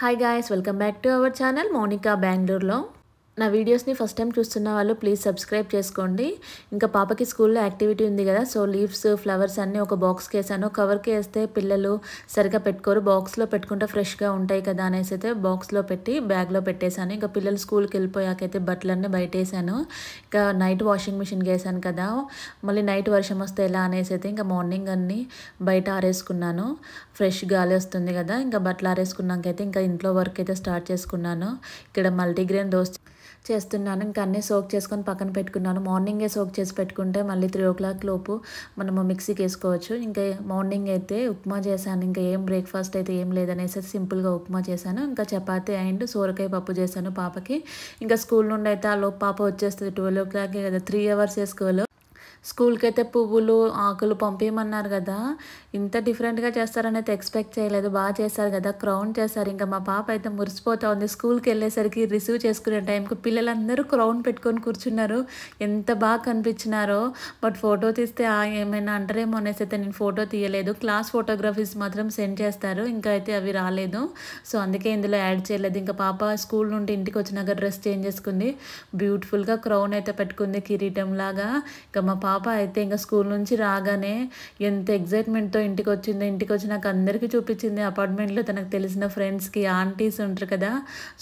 Hi guys, welcome back to our channel, Monica Bangalore Long. నా వీడియోస్ని first time చూస్తున్న వాళ్ళు ప్లీజ్ సబ్స్క్రైబ్ చేసుకోండి ఇంకా పాపకి స్కూల్లో యాక్టివిటీ ఉంది కదా సో లీవ్స్ ఫ్లవర్స్ అన్నీ ఒక బాక్స్కి వేసాను కవర్కి వేస్తే పిల్లలు సరిగ్గా పెట్టుకోరు బాక్స్లో పెట్టుకుంటే ఫ్రెష్గా ఉంటాయి కదా అనేసి అయితే బాక్స్లో పెట్టి బ్యాగ్లో పెట్టేశాను ఇంకా పిల్లలు స్కూల్కి వెళ్ళిపోయాకైతే బట్టలన్నీ బయట వేసాను ఇంకా నైట్ వాషింగ్ మిషన్కి వేసాను కదా మళ్ళీ నైట్ వర్షం వస్తే ఎలా అనేసి అయితే ఇంకా మార్నింగ్ అన్నీ బయట ఆరేసుకున్నాను ఫ్రెష్ గాలి వస్తుంది కదా ఇంకా బట్టలు ఆరేసుకున్నాకైతే ఇంకా ఇంట్లో వర్క్ అయితే స్టార్ట్ చేసుకున్నాను ఇక్కడ మల్టీగ్రెయిన్ దోస్ చేస్తున్నాను ఇంకా అన్నీ సోక్ చేసుకొని పక్కన పెట్టుకున్నాను మార్నింగే సోక్ చేసి పెట్టుకుంటే మళ్ళీ త్రీ ఓ క్లాక్ లోపు మనము మిక్సీకి వేసుకోవచ్చు ఇంకా మార్నింగ్ అయితే ఉప్మా చేశాను ఇంకా ఏం బ్రేక్ఫాస్ట్ అయితే ఏం లేదనేసి సింపుల్గా ఉప్మా చేశాను ఇంకా చపాతి అండ్ సోరకాయ పప్పు చేశాను పాపకి ఇంకా స్కూల్ నుండి అయితే ఆ లోపు పాప వచ్చేస్తుంది ట్వెల్వ్ ఓ క్లాక్ కదా త్రీ అవర్స్ వేసుకోవాలి స్కూల్కి అయితే పువ్వులు ఆకులు పంపించమన్నారు కదా ఇంత డిఫరెంట్గా చేస్తారని అయితే ఎక్స్పెక్ట్ చేయలేదు బాగా చేశారు కదా క్రౌన్ చేశారు ఇంకా మా పాప అయితే మురిసిపోతూ ఉంది స్కూల్కి వెళ్ళేసరికి రిసీవ్ చేసుకునే టైంకి పిల్లలందరూ క్రౌన్ పెట్టుకొని కూర్చున్నారు ఎంత బాగా కనిపించినారో బట్ ఫోటో తీస్తే ఏమైనా అంటారేమో అనేసి అయితే నేను ఫోటో తీయలేదు క్లాస్ ఫోటోగ్రఫీస్ మాత్రం సెండ్ చేస్తారు ఇంకా అయితే అవి రాలేదు సో అందుకే ఇందులో యాడ్ చేయలేదు ఇంకా పాప స్కూల్ నుండి ఇంటికి వచ్చినాక డ్రెస్ చేంజ్ చేసుకుంది బ్యూటిఫుల్గా క్రౌన్ అయితే పెట్టుకుంది కిరీటం లాగా ఇంకా మా పాప పాప అయితే ఇంకా స్కూల్ నుంచి రాగానే ఎంత ఎగ్జైట్మెంట్తో ఇంటికి వచ్చింది ఇంటికి వచ్చి నాకు అందరికీ చూపించింది అపార్ట్మెంట్లో తనకు తెలిసిన ఫ్రెండ్స్కి ఆంటీస్ ఉంటారు కదా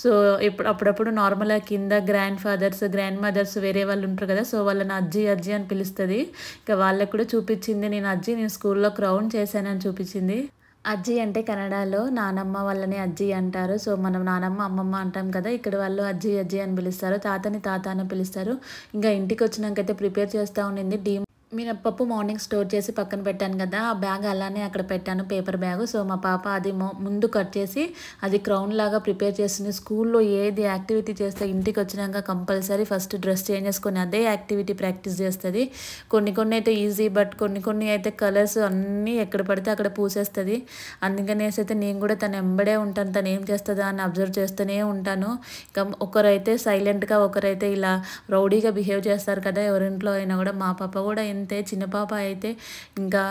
సో ఇప్పుడు అప్పుడప్పుడు నార్మల్గా కింద గ్రాండ్ ఫాదర్స్ గ్రాండ్ మదర్స్ వేరే వాళ్ళు ఉంటారు కదా సో వాళ్ళని అజ్జి అజ్జి అని పిలుస్తుంది ఇంకా వాళ్ళకు కూడా చూపించింది నేను అజ్జి నేను స్కూల్లో క్రౌన్ చేశానని చూపించింది అజ్జి అంటే కన్నడలో నానమ్మ వాళ్ళని అజ్జి అంటారు సో మనం నానమ్మ అమ్మమ్మ అంటాం కదా ఇక్కడ వాళ్ళు అజ్జి అజ్జి అని పిలుస్తారు తాతని తాత అని పిలుస్తారు ఇంకా ఇంటికి వచ్చినాకైతే ప్రిపేర్ చేస్తూ ఉండింది డీ మినప్పప్పు మార్నింగ్ స్టోర్ చేసి పక్కన పెట్టాను కదా ఆ బ్యాగ్ అలానే అక్కడ పెట్టాను పేపర్ బ్యాగ్ సో మా పాప అది ముందు కట్ చేసి అది క్రౌన్ లాగా ప్రిపేర్ చేసింది స్కూల్లో ఏది యాక్టివిటీ చేస్తే ఇంటికి వచ్చినాక కంపల్సరీ ఫస్ట్ డ్రెస్ చేంజ్ చేసుకొని అదే యాక్టివిటీ ప్రాక్టీస్ చేస్తుంది కొన్ని కొన్ని అయితే ఈజీ బట్ కొన్ని కొన్ని అయితే కలర్స్ అన్నీ ఎక్కడ పడితే అక్కడ పూసేస్తుంది అందుకనేసి అయితే నేను కూడా తను ఎంబడే ఉంటాను తను ఏం చేస్తుందా అని అబ్జర్వ్ చేస్తూనే ఉంటాను ఇంకా ఒకరైతే సైలెంట్గా ఒకరైతే ఇలా రౌడీగా బిహేవ్ చేస్తారు కదా ఎవరింట్లో అయినా కూడా మా పాప కూడా అంతే చిన్న పాప అయితే ఇంకా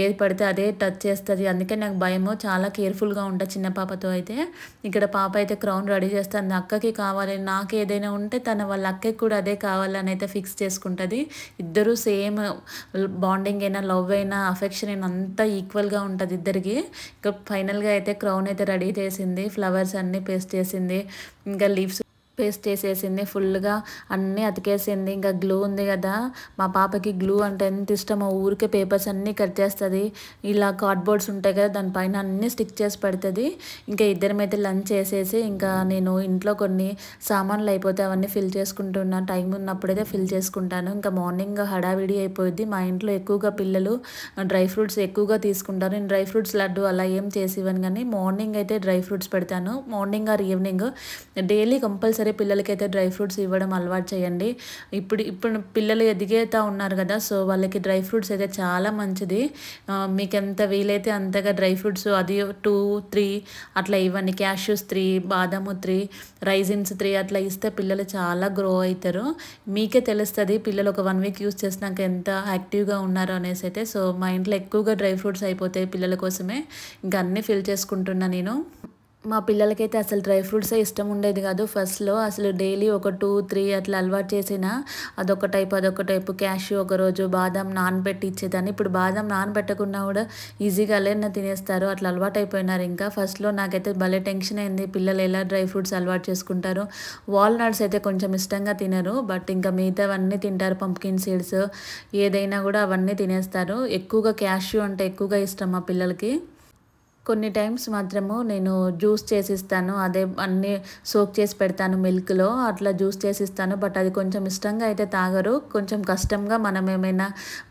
ఏది పడితే అదే టచ్ చేస్తుంది అందుకే నాకు భయము చాలా కేర్ఫుల్గా ఉంటా చిన్న పాపతో అయితే ఇక్కడ పాప అయితే క్రౌన్ రెడీ చేస్తుంది అక్కకి కావాలి నాకు ఏదైనా ఉంటే తన వాళ్ళ అక్కకి కూడా అదే కావాలని అయితే ఫిక్స్ చేసుకుంటుంది ఇద్దరు సేమ్ బాండింగ్ అయినా లవ్ అయినా అఫెక్షన్ అయినా అంతా ఈక్వల్గా ఉంటుంది ఇద్దరికి ఇంకా ఫైనల్గా అయితే క్రౌన్ అయితే రెడీ చేసింది ఫ్లవర్స్ అన్నీ పేస్ట్ చేసింది ఇంకా లీవ్స్ పేస్ట్ వేసేసింది ఫుల్గా అన్నీ అతికేసింది ఇంకా గ్లూ ఉంది కదా మా పాపకి గ్లూ అంటే ఎంత ఇష్టమో ఊరికే పేపర్స్ అన్నీ కట్ చేస్తుంది ఇలా కార్డ్బోర్డ్స్ ఉంటాయి కదా దానిపైన అన్నీ స్టిక్ చేసి పెడుతుంది ఇంకా ఇద్దరం అయితే లంచ్ చేసేసి ఇంకా నేను ఇంట్లో కొన్ని సామాన్లు అయిపోతే అవన్నీ ఫిల్ చేసుకుంటున్నా టైం ఉన్నప్పుడైతే ఫిల్ చేసుకుంటాను ఇంకా మార్నింగ్ హడావిడి అయిపోయింది మా ఇంట్లో ఎక్కువగా పిల్లలు డ్రై ఫ్రూట్స్ ఎక్కువగా తీసుకుంటారు నేను డ్రై ఫ్రూట్స్ లడ్డు అలా ఏం చేసి ఇవ్వను కానీ మార్నింగ్ అయితే డ్రై ఫ్రూట్స్ పెడతాను morning or evening daily compulsory సరే పిల్లలకైతే డ్రై ఫ్రూట్స్ ఇవ్వడం అలవాటు చేయండి ఇప్పుడు ఇప్పుడు పిల్లలు ఎదిగేతా ఉన్నారు కదా సో వాళ్ళకి డ్రై ఫ్రూట్స్ అయితే చాలా మంచిది మీకు ఎంత వీలైతే అంతగా డ్రై ఫ్రూట్స్ అది టూ త్రీ అట్లా ఇవ్వండి క్యాష్యూస్ త్రీ బాదాము త్రీ రైజిన్స్ త్రీ అట్లా ఇస్తే పిల్లలు చాలా గ్రో అవుతారు మీకే తెలుస్తుంది పిల్లలు ఒక వన్ వీక్ యూస్ చేసినాక ఎంత యాక్టివ్గా ఉన్నారు అనేసి అయితే సో మా ఇంట్లో ఎక్కువగా డ్రై ఫ్రూట్స్ అయిపోతాయి పిల్లల కోసమే ఇంకా అన్నీ ఫిల్ చేసుకుంటున్నా నేను మా పిల్లలకైతే అసలు డ్రై ఫ్రూట్సే ఇష్టం ఉండేది కాదు ఫస్ట్లో అసలు డైలీ ఒక టూ త్రీ అట్లా అలవాటు చేసిన అదొక టైప్ అదొక టైపు క్యాష్యూ ఒకరోజు బాదం నానబెట్టి ఇచ్చేదాన్ని ఇప్పుడు బాదం నానబెట్టకుండా కూడా ఈజీగా లేన తినేస్తారు అట్లా అలవాటు అయిపోయినారు ఇంకా ఫస్ట్లో నాకైతే భలే టెన్షన్ అయింది పిల్లలు ఎలా డ్రై ఫ్రూట్స్ అలవాటు చేసుకుంటారు వాల్నట్స్ అయితే కొంచెం ఇష్టంగా తినరు బట్ ఇంకా మిగతావన్నీ తింటారు పంప్కిన్ సీడ్స్ ఏదైనా కూడా అవన్నీ తినేస్తారు ఎక్కువగా క్యాష్యూ అంటే ఎక్కువగా ఇష్టం మా పిల్లలకి కొన్ని టైమ్స్ మాత్రము నేను జ్యూస్ చేసిస్తాను అదే అన్నీ సోక్ చేసి పెడతాను మిల్క్లో అట్లా జ్యూస్ చేసిస్తాను బట్ అది కొంచెం ఇష్టంగా అయితే తాగరు కొంచెం కష్టంగా మనం ఏమైనా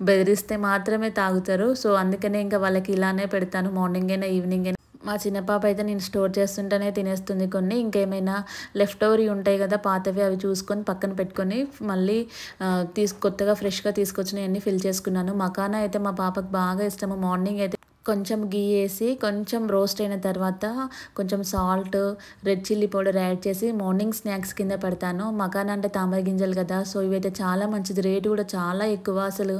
బెదిరిస్తే మాత్రమే తాగుతారు సో అందుకనే ఇంకా వాళ్ళకి ఇలానే పెడతాను మార్నింగ్ అయినా ఈవినింగ్ అయినా మా చిన్న పాప అయితే నేను స్టోర్ చేస్తుంటేనే తినేస్తుంది కొన్ని ఇంకేమైనా లెఫ్ట్ ఓవర్ ఉంటాయి కదా పాతవి అవి చూసుకొని పక్కన పెట్టుకొని మళ్ళీ తీసు కొత్తగా ఫ్రెష్గా తీసుకొచ్చినవన్నీ ఫిల్ చేసుకున్నాను మకానా అయితే మా పాపకు బాగా ఇష్టము మార్నింగ్ అయితే కొంచెం గీ వేసి కొంచెం రోస్ట్ అయిన తర్వాత కొంచెం salt red chilli powder add చేసి మార్నింగ్ స్నాక్స్ కింద పెడతాను మకాన్ అంటే తామర గింజలు కదా సో ఇవైతే చాలా మంచిది రేటు కూడా చాలా ఎక్కువ అసలు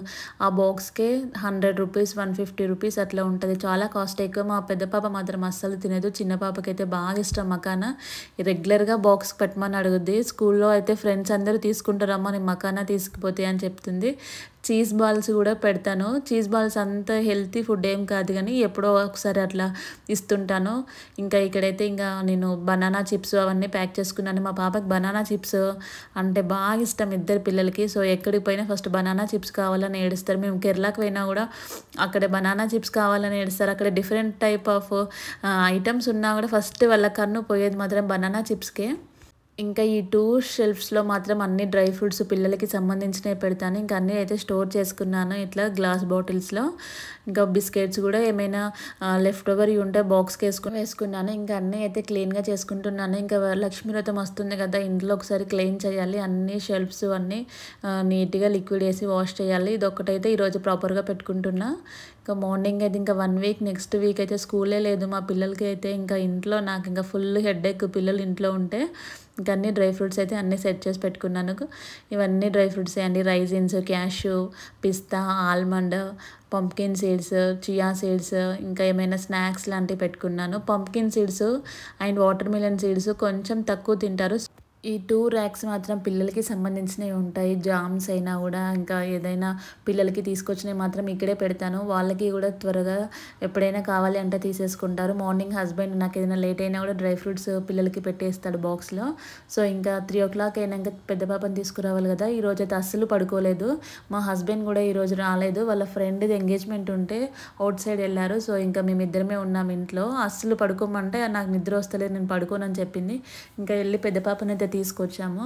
ఆ బాక్స్కే hundred rupees one fifty rupees అట్లా ఉంటుంది చాలా కాస్ట్ ఎక్కువ మా పెద్ద పాప మాత్రం అస్సలు తినదు చిన్న పాపకైతే బాగా ఇష్టం మకాన రెగ్యులర్గా బాక్స్ పెట్టమని అడుగుద్ది స్కూల్లో అయితే ఫ్రెండ్స్ అందరూ తీసుకుంటారమ్మా నేను మకానా తీసుకుపోతే అని చెప్తుంది చీజ్ బాల్స్ కూడా పెడతాను చీజ్ బాల్స్ అంత హెల్తీ ఫుడ్ ఏం కాదు కానీ ఎప్పుడో ఒకసారి అట్లా ఇస్తుంటాను ఇంకా ఇక్కడైతే ఇంకా నేను బనానా చిప్స్ అవన్నీ ప్యాక్ చేసుకున్నాను మా పాపకి బనానా చిప్స్ అంటే బాగా ఇష్టం ఇద్దరు పిల్లలకి సో ఎక్కడికి పోయినా ఫస్ట్ బనానా చిప్స్ కావాలని ఏడుస్తారు మేము కేరళకు పోయినా కూడా అక్కడ బనానా చిప్స్ కావాలని ఏడుస్తారు అక్కడ డిఫరెంట్ టైప్ ఆఫ్ ఐటమ్స్ ఉన్నా కూడా ఫస్ట్ వాళ్ళ కన్ను పోయేది మాత్రం బనానా చిప్స్కే ఇంకా ఈ టూ షెల్ఫ్స్లో మాత్రం అన్ని డ్రై ఫ్రూట్స్ పిల్లలకి సంబంధించినవి పెడతాను ఇంకా అన్నీ అయితే స్టోర్ చేసుకున్నాను ఇట్లా గ్లాస్ బాటిల్స్లో ఇంకా బిస్కెట్స్ కూడా ఏమైనా లెఫ్ట్ ఓవర్ ఉంటే బాక్స్కి వేసుకుని వేసుకున్నాను ఇంకా అన్నీ అయితే క్లీన్గా చేసుకుంటున్నాను ఇంకా లక్ష్మీ వ్రతం వస్తుంది కదా ఇంట్లో ఒకసారి క్లీన్ చేయాలి అన్ని షెల్ఫ్స్ అన్నీ నీట్గా లిక్విడ్ వేసి వాష్ చేయాలి ఇది ఒకటైతే ఈరోజు ప్రాపర్గా పెట్టుకుంటున్నా ఇంకా మార్నింగ్ అయితే ఇంకా వన్ వీక్ నెక్స్ట్ వీక్ అయితే స్కూలే లేదు మా పిల్లలకి అయితే ఇంకా ఇంట్లో నాకు ఇంకా ఫుల్ హెడ్ఏక్ పిల్లలు ఇంట్లో ఉంటే ఇంకా అన్ని డ్రై ఫ్రూట్స్ అయితే అన్నీ సెట్ చేసి పెట్టుకున్నాను ఇవన్నీ డ్రై ఫ్రూట్స్ అండి రైజిన్స్ క్యాష్యూ పిస్తా almond pumpkin seeds chia seeds ఇంకా ఏమైనా స్నాక్స్ లాంటివి పెట్టుకున్నాను pumpkin seeds and watermelon seeds కొంచెం తక్కువ తింటారు ఈ టూ ర్యాక్స్ మాత్రం పిల్లలకి సంబంధించినవి ఉంటాయి జామ్స్ అయినా కూడా ఇంకా ఏదైనా పిల్లలకి తీసుకొచ్చినవి మాత్రం ఇక్కడే పెడతాను వాళ్ళకి కూడా త్వరగా ఎప్పుడైనా కావాలి అంటే తీసేసుకుంటారు మార్నింగ్ హస్బెండ్ నాకు ఏదైనా లేట్ అయినా కూడా డ్రై ఫ్రూట్స్ పిల్లలకి పెట్టేస్తాడు బాక్స్లో సో ఇంకా త్రీ ఓ క్లాక్ అయినాక పెద్ద పాపను తీసుకురావాలి కదా ఈరోజు అయితే అస్సలు పడుకోలేదు మా హస్బెండ్ కూడా ఈరోజు రాలేదు వాళ్ళ ఫ్రెండ్ది ఎంగేజ్మెంట్ ఉంటే అవుట్ సైడ్ వెళ్ళారు సో ఇంకా మేము ఇద్దరమే ఉన్నాం ఇంట్లో అస్సలు పడుకోమంటే నాకు నిద్ర వస్తలేదు నేను పడుకోనని చెప్పింది ఇంకా వెళ్ళి పెద్ద పాపని అయితే తీసుకొచ్చాము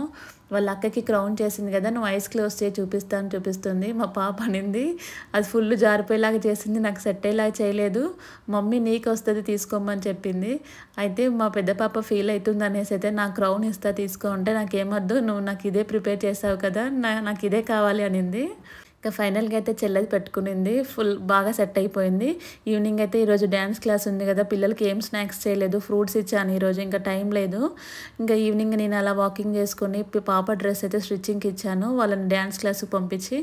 వాళ్ళ అక్కకి క్రౌన్ చేసింది కదా నువ్వు ఐస్ క్లోజ్ చేయి చూపిస్తాను చూపిస్తుంది మా పాప అనింది అది ఫుల్ జారిపోయేలాగా చేసింది నాకు సెట్ అయ్యేలాగా చేయలేదు మమ్మీ నీకు వస్తుంది తీసుకోమని చెప్పింది అయితే మా పెద్ద పాప ఫీల్ అవుతుంది అనేసి అయితే నా క్రౌన్ ఇస్తా తీసుకో అంటే నాకేమద్దు నువ్వు నాకు ఇదే ప్రిపేర్ చేసావు కదా నాకు ఇదే కావాలి అనింది ఇంకా ఫైనల్గా అయితే చెల్లది పెట్టుకునింది ఫుల్ బాగా సెట్ అయిపోయింది ఈవినింగ్ అయితే ఈరోజు డ్యాన్స్ క్లాస్ ఉంది కదా పిల్లలకి ఏం స్నాక్స్ చేయలేదు ఫ్రూట్స్ ఇచ్చాను ఈరోజు ఇంకా టైం లేదు ఇంకా ఈవినింగ్ నేను అలా వాకింగ్ చేసుకొని పాప డ్రెస్ అయితే స్టిచ్చింగ్కి ఇచ్చాను వాళ్ళని డ్యాన్స్ క్లాస్కి పంపించి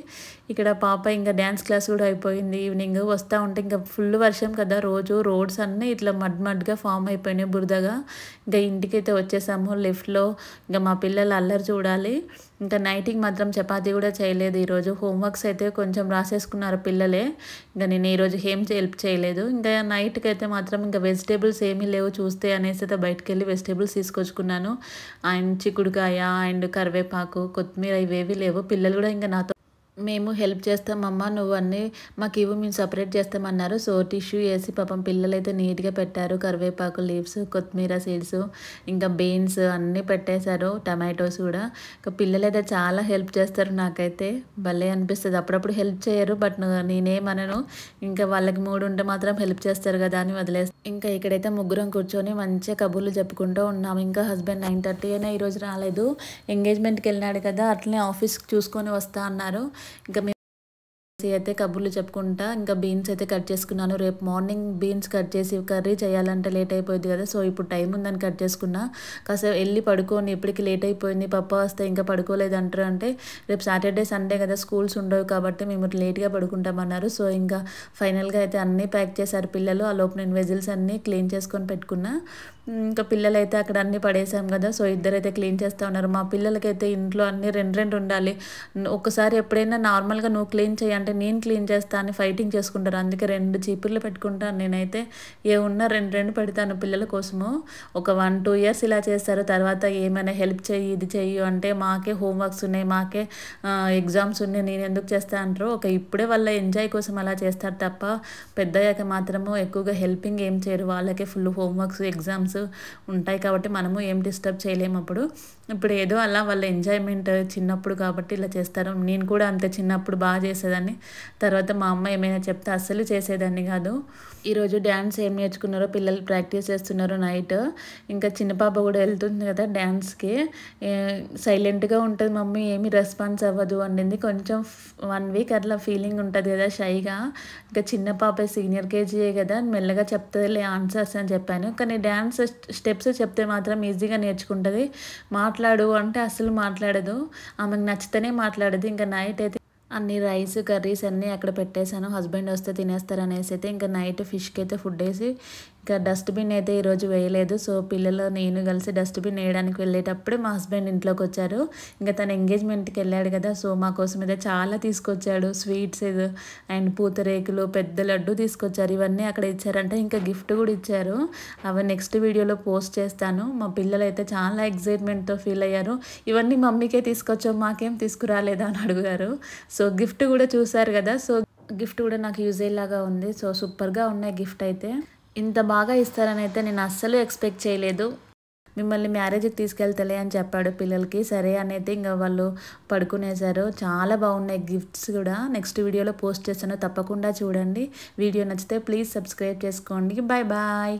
ఇక్కడ పాప ఇంకా డ్యాన్స్ క్లాస్ కూడా అయిపోయింది ఈవినింగ్ వస్తూ ఉంటే ఇంకా ఫుల్ వర్షం కదా రోజు రోడ్స్ అన్నీ ఇట్లా మడ్ మడ్గా ఫామ్ అయిపోయినాయి బురదగా ఇంకా ఇంటికి అయితే వచ్చేసాము లిఫ్ట్లో ఇంకా మా పిల్లలు అల్లరి చూడాలి ఇంకా నైటింగ్ మాత్రం చపాతీ కూడా చేయలేదు ఈరోజు హోంవర్క్స్ అయితే కొంచెం రాసేసుకున్నారు పిల్లలే ఇంకా నేను ఈరోజు ఏం హెల్ప్ చేయలేదు ఇంకా నైట్కి అయితే మాత్రం ఇంకా వెజిటేబుల్స్ ఏమీ లేవు చూస్తే అనేసి అయితే బయటకు వెళ్ళి వెజిటేబుల్స్ తీసుకొచ్చుకున్నాను అండ్ చిక్కుడుకాయ అండ్ కరివేపాకు కొత్తిమీర ఇవేవి లేవు పిల్లలు కూడా ఇంకా నాతో మేము హెల్ప్ చేస్తామమ్మా నువ్వు అన్నీ మాకు ఇవి మేము సపరేట్ చేస్తామన్నారు సో టిష్యూ వేసి పాపం పిల్లలైతే నీట్గా పెట్టారు కరివేపాకు లీవ్స్ కొత్తిమీర సీడ్స్ ఇంకా బీన్స్ అన్నీ పెట్టేశారు టమాటోస్ కూడా ఇంకా పిల్లలైతే చాలా హెల్ప్ చేస్తారు నాకైతే భలే అనిపిస్తుంది అప్పుడప్పుడు హెల్ప్ చేయరు బట్ నేనేమనను ఇంకా వాళ్ళకి మూడు ఉంటే మాత్రం హెల్ప్ చేస్తారు కదా అని వదిలేస్తాను ఇంకా ఇక్కడైతే ముగ్గురం కూర్చొని మంచిగా కబుర్లు చెప్పుకుంటూ ఉన్నాము ఇంకా హస్బెండ్ నైన్ థర్టీ అయినా ఈరోజు రాలేదు ఎంగేజ్మెంట్కి వెళ్ళినాడు కదా అట్లనే ఆఫీస్కి చూసుకొని వస్తా అన్నారు गमे అయితే కబుర్లు చెప్పుకుంటా ఇంకా బీన్స్ అయితే కట్ చేసుకున్నాను రేపు మార్నింగ్ బీన్స్ కట్ చేసి కర్రీ చేయాలంటే లేట్ అయిపోయింది కదా సో ఇప్పుడు టైం ఉందని కట్ చేసుకున్నా కాసేపు వెళ్ళి పడుకోని ఇప్పటికి లేట్ అయిపోయింది పప్ప వస్తే ఇంకా పడుకోలేదు అంటారు అంటే రేపు సాటర్డే సండే కదా స్కూల్స్ ఉండవు కాబట్టి మేము లేట్గా పడుకుంటామన్నారు సో ఇంకా ఫైనల్గా అయితే అన్నీ ప్యాక్ చేశారు పిల్లలు ఆ లోపు నేను వెజిల్స్ అన్నీ క్లీన్ చేసుకొని పెట్టుకున్నా ఇంకా పిల్లలైతే అక్కడ అన్నీ పడేసాం కదా సో ఇద్దరు అయితే క్లీన్ చేస్తూ ఉన్నారు మా పిల్లలకైతే ఇంట్లో అన్నీ రెండు రెండు ఉండాలి ఒకసారి ఎప్పుడైనా నార్మల్గా నువ్వు క్లీన్ చేయండి అంటే నేను క్లీన్ చేస్తా అని ఫైటింగ్ చేసుకుంటారు అందుకే రెండు చీపుర్లు పెట్టుకుంటాను నేనైతే ఏ ఉన్నా రెండు రెండు పెడతాను పిల్లల కోసము ఒక వన్ టూ ఇయర్స్ ఇలా చేస్తారు తర్వాత ఏమైనా హెల్ప్ చేయి ఇది చెయ్యి అంటే మాకే హోంవర్క్స్ ఉన్నాయి మాకే ఎగ్జామ్స్ ఉన్నాయి నేను ఎందుకు చేస్తా అంటారు ఒక ఇప్పుడే వాళ్ళ ఎంజాయ్ కోసం అలా చేస్తారు తప్ప పెద్దయ్యాక మాత్రము ఎక్కువగా హెల్పింగ్ ఏం చేయరు వాళ్ళకే ఫుల్ హోంవర్క్స్ ఎగ్జామ్స్ ఉంటాయి కాబట్టి మనము ఏం డిస్టర్బ్ చేయలేము అప్పుడు ఇప్పుడు ఏదో అలా వాళ్ళ ఎంజాయ్మెంట్ చిన్నప్పుడు కాబట్టి ఇలా చేస్తారు నేను కూడా అంతే చిన్నప్పుడు బాగా చేసేదాన్ని తర్వాత మా అమ్మ ఏమైనా చెప్తే అస్సలు చేసేదాన్ని కాదు ఈరోజు డ్యాన్స్ ఏం నేర్చుకున్నారో పిల్లలు ప్రాక్టీస్ చేస్తున్నారు నైట్ ఇంకా చిన్న పాప కూడా వెళ్తుంది కదా డ్యాన్స్కి సైలెంట్గా ఉంటుంది మమ్మీ ఏమి రెస్పాన్స్ అవ్వదు అండింది కొంచెం వన్ వీక్ అట్లా ఫీలింగ్ ఉంటుంది కదా షైగా ఇంకా చిన్న పాప సీనియర్ కేజీయే కదా మెల్లగా చెప్తే ఆన్సర్స్ అని చెప్పాను కానీ డ్యాన్స్ స్టెప్స్ చెప్తే మాత్రం ఈజీగా నేర్చుకుంటుంది మాట్లాడు అంటే అస్సలు మాట్లాడదు ఆమెకు నచ్చితేనే మాట్లాడదు ఇంకా నైట్ అయితే అన్ని రైస్ కర్రీస్ అన్నీ అక్కడ పెట్టేశాను హస్బెండ్ వస్తే తినేస్తారు అనేసి అయితే ఇంకా నైట్ ఫిష్కి అయితే ఫుడ్ వేసి ఇంకా డస్ట్బిన్ అయితే ఈరోజు వేయలేదు సో పిల్లలు నేను కలిసి డస్ట్బిన్ వేయడానికి వెళ్ళేటప్పుడు మా హస్బెండ్ ఇంట్లోకి వచ్చారు ఇంకా తన ఎంగేజ్మెంట్కి వెళ్ళాడు కదా సో మా కోసం అయితే చాలా తీసుకొచ్చాడు స్వీట్స్ అండ్ పూతరేకులు పెద్ద లడ్డు తీసుకొచ్చారు ఇవన్నీ అక్కడ ఇచ్చారంటే ఇంకా గిఫ్ట్ కూడా ఇచ్చారు అవి నెక్స్ట్ వీడియోలో పోస్ట్ చేస్తాను మా పిల్లలు అయితే చాలా ఎగ్జైట్మెంట్తో ఫీల్ అయ్యారు ఇవన్నీ మమ్మీకే తీసుకొచ్చాం మాకేం తీసుకురాలేదా అని అడుగుతారు సో గిఫ్ట్ కూడా చూశారు కదా సో గిఫ్ట్ కూడా నాకు యూజ్ అయ్యేలాగా ఉంది సో సూపర్గా ఉన్నాయి గిఫ్ట్ అయితే ఇంత బాగా ఇస్తారని అయితే నేను అస్సలు ఎక్స్పెక్ట్ చేయలేదు మిమ్మల్ని మ్యారేజ్కి తీసుకెళ్తలే అని చెప్పాడు పిల్లలకి సరే అనేది ఇంకా వాళ్ళు పడుకునేశారు చాలా బాగున్నాయి గిఫ్ట్స్ కూడా నెక్స్ట్ వీడియోలో పోస్ట్ చేస్తాను తప్పకుండా చూడండి వీడియో నచ్చితే ప్లీజ్ సబ్స్క్రైబ్ చేసుకోండి బాయ్ బాయ్